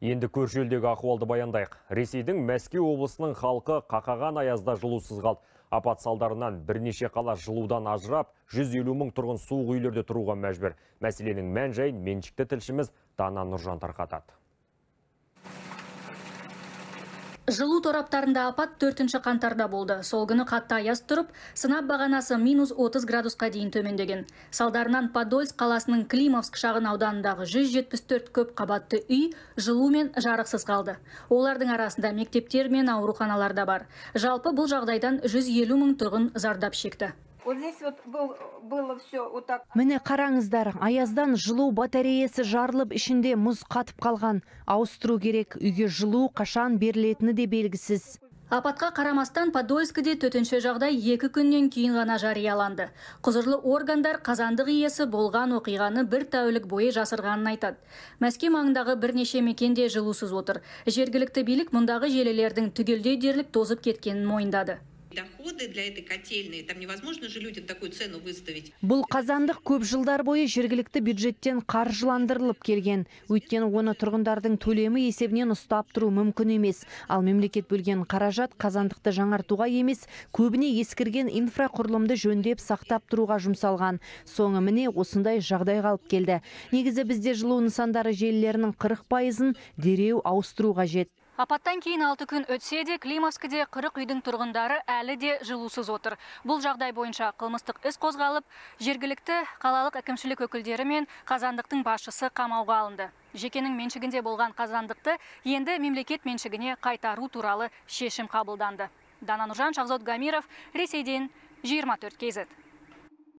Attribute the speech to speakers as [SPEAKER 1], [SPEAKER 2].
[SPEAKER 1] Енді көрші елдегі ахуалды баяндайық. Ресейдің Мәскеу облысының халқы қақаған аязда жылусыз қалды. Апат салдарынан бірнеше қала жылудан ажырап, 150 мың тұрғын суық үйлерде тұруға мәжбір. Мәселенің мән жайын меншікті тілшіміз Дана Нұржан тарқатады.
[SPEAKER 2] жылу тораптарында апат төртінші қантарда болды сол күні қатты аяз тұрып сынап бағанасы минус 30 градусқа дейін төмендеген салдарынан подольск қаласының климовск шағын ауданындағы 174 көп қабатты үй жылу мен жарықсыз қалды олардың арасында мектептер мен ауруханалар да бар жалпы бұл жағдайдан 150 мың тұрғын зардап шекті
[SPEAKER 3] міне қараңыздар аяздан жылу батареясы жарылып ішінде мұз қатып қалған ауыстыру керек үйге жылу қашан берілетіні де белгісіз
[SPEAKER 2] апатқа қарамастан подольскіде төтенше жағдай екі күннен кейін ғана жарияланды құзырлы органдар қазандық иесі болған оқиғаны бір тәулік бойы жасырғанын айтады мәскеу маңындағы бірнеше мекенде жылусыз отыр жергілікті билік мұндағы желілердің түгелдей дерлік тозып кеткенін мойындады
[SPEAKER 3] доходы для этой котельной. Там невозможно же людям такую цену выставить.
[SPEAKER 2] Бұл қазандық
[SPEAKER 3] көп жылдар бойы жергілікті бюджеттен қаржыландырылып келген. Өйткені оны тұрғындардың төлемі есебінен ұстап тұру мүмкін емес. Ал мемлекет бөлген қаражат қазандықты жаңартуға емес, көбіне ескірген инфрақұрылымды жөндеп сақтап тұруға жұмсалған. Соңы міне осындай жағдай қалып келді. Негізі бізде жылу нысандары желілерінің 40 пайызын дереу ауыстыру қажет
[SPEAKER 2] апаттан кейін алты күн өтсе де климовскіде қырық үйдің тұрғындары әлі де жылусыз отыр бұл жағдай бойынша қылмыстық іс қозғалып жергілікті қалалық әкімшілік өкілдері мен қазандықтың басшысы қамауға алынды жекенің меншігінде болған қазандықты енді мемлекет меншігіне қайтару туралы шешім қабылданды дана нұржан гамиров ресейден 24 төрт